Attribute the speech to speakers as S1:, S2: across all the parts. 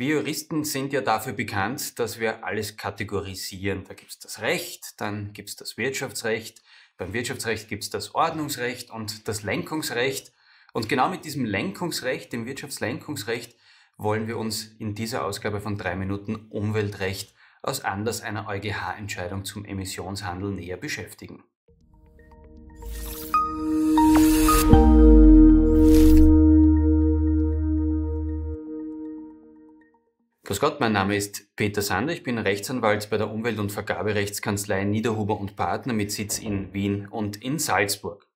S1: Wir Juristen sind ja dafür bekannt, dass wir alles kategorisieren. Da gibt es das Recht, dann gibt es das Wirtschaftsrecht, beim Wirtschaftsrecht gibt es das Ordnungsrecht und das Lenkungsrecht. Und genau mit diesem Lenkungsrecht, dem Wirtschaftslenkungsrecht, wollen wir uns in dieser Ausgabe von drei Minuten Umweltrecht aus Anlass einer EuGH-Entscheidung zum Emissionshandel näher beschäftigen. Grüß Gott, mein Name ist Peter Sander, ich bin Rechtsanwalt bei der Umwelt- und Vergaberechtskanzlei Niederhuber und Partner mit Sitz in Wien und in Salzburg.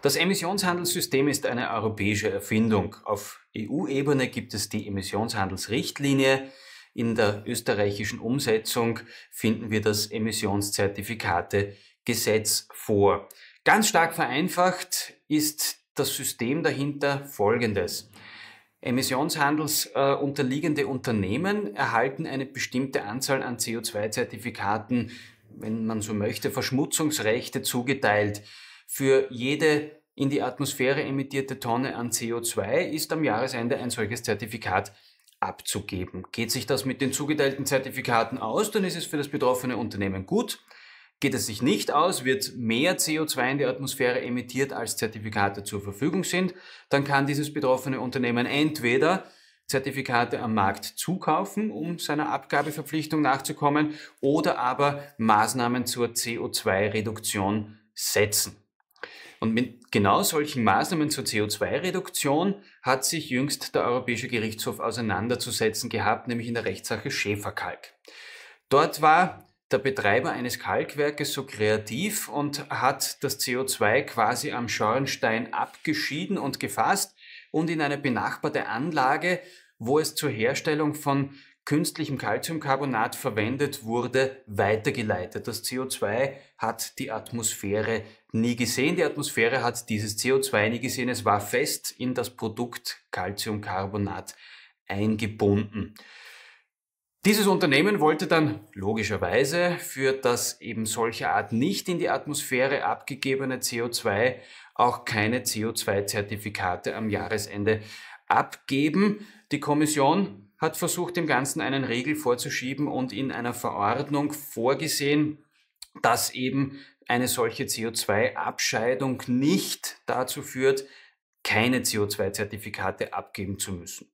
S1: Das Emissionshandelssystem ist eine europäische Erfindung. Auf EU-Ebene gibt es die Emissionshandelsrichtlinie. In der österreichischen Umsetzung finden wir das Emissionszertifikategesetz vor. Ganz stark vereinfacht ist das System dahinter folgendes. Emissionshandels äh, unterliegende Unternehmen erhalten eine bestimmte Anzahl an CO2-Zertifikaten, wenn man so möchte, Verschmutzungsrechte zugeteilt. Für jede in die Atmosphäre emittierte Tonne an CO2 ist am Jahresende ein solches Zertifikat abzugeben. Geht sich das mit den zugeteilten Zertifikaten aus, dann ist es für das betroffene Unternehmen gut geht es sich nicht aus, wird mehr CO2 in die Atmosphäre emittiert, als Zertifikate zur Verfügung sind, dann kann dieses betroffene Unternehmen entweder Zertifikate am Markt zukaufen, um seiner Abgabeverpflichtung nachzukommen, oder aber Maßnahmen zur CO2-Reduktion setzen. Und mit genau solchen Maßnahmen zur CO2-Reduktion hat sich jüngst der Europäische Gerichtshof auseinanderzusetzen gehabt, nämlich in der Rechtssache Schäferkalk. Dort war der Betreiber eines Kalkwerkes so kreativ und hat das CO2 quasi am Schornstein abgeschieden und gefasst und in eine benachbarte Anlage, wo es zur Herstellung von künstlichem Calciumcarbonat verwendet wurde, weitergeleitet. Das CO2 hat die Atmosphäre nie gesehen. Die Atmosphäre hat dieses CO2 nie gesehen. Es war fest in das Produkt Calciumcarbonat eingebunden. Dieses Unternehmen wollte dann logischerweise für das eben solcher Art nicht in die Atmosphäre abgegebene CO2 auch keine CO2-Zertifikate am Jahresende abgeben. Die Kommission hat versucht, dem Ganzen einen Regel vorzuschieben und in einer Verordnung vorgesehen, dass eben eine solche CO2-Abscheidung nicht dazu führt, keine CO2-Zertifikate abgeben zu müssen.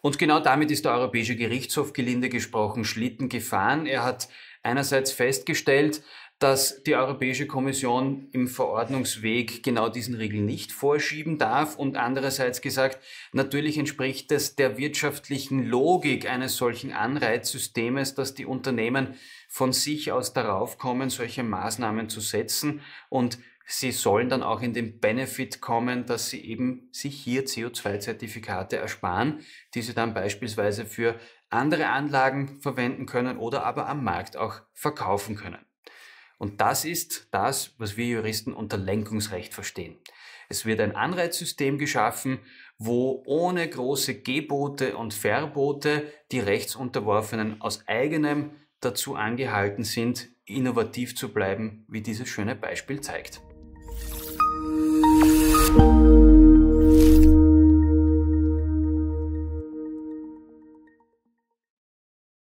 S1: Und genau damit ist der Europäische Gerichtshof gelinde gesprochen Schlitten gefahren. Er hat einerseits festgestellt, dass die Europäische Kommission im Verordnungsweg genau diesen Regeln nicht vorschieben darf und andererseits gesagt, natürlich entspricht es der wirtschaftlichen Logik eines solchen Anreizsystemes, dass die Unternehmen von sich aus darauf kommen, solche Maßnahmen zu setzen und Sie sollen dann auch in den Benefit kommen, dass sie eben sich hier CO2-Zertifikate ersparen, die sie dann beispielsweise für andere Anlagen verwenden können oder aber am Markt auch verkaufen können. Und das ist das, was wir Juristen unter Lenkungsrecht verstehen. Es wird ein Anreizsystem geschaffen, wo ohne große Gebote und Verbote die Rechtsunterworfenen aus eigenem dazu angehalten sind, innovativ zu bleiben, wie dieses schöne Beispiel zeigt.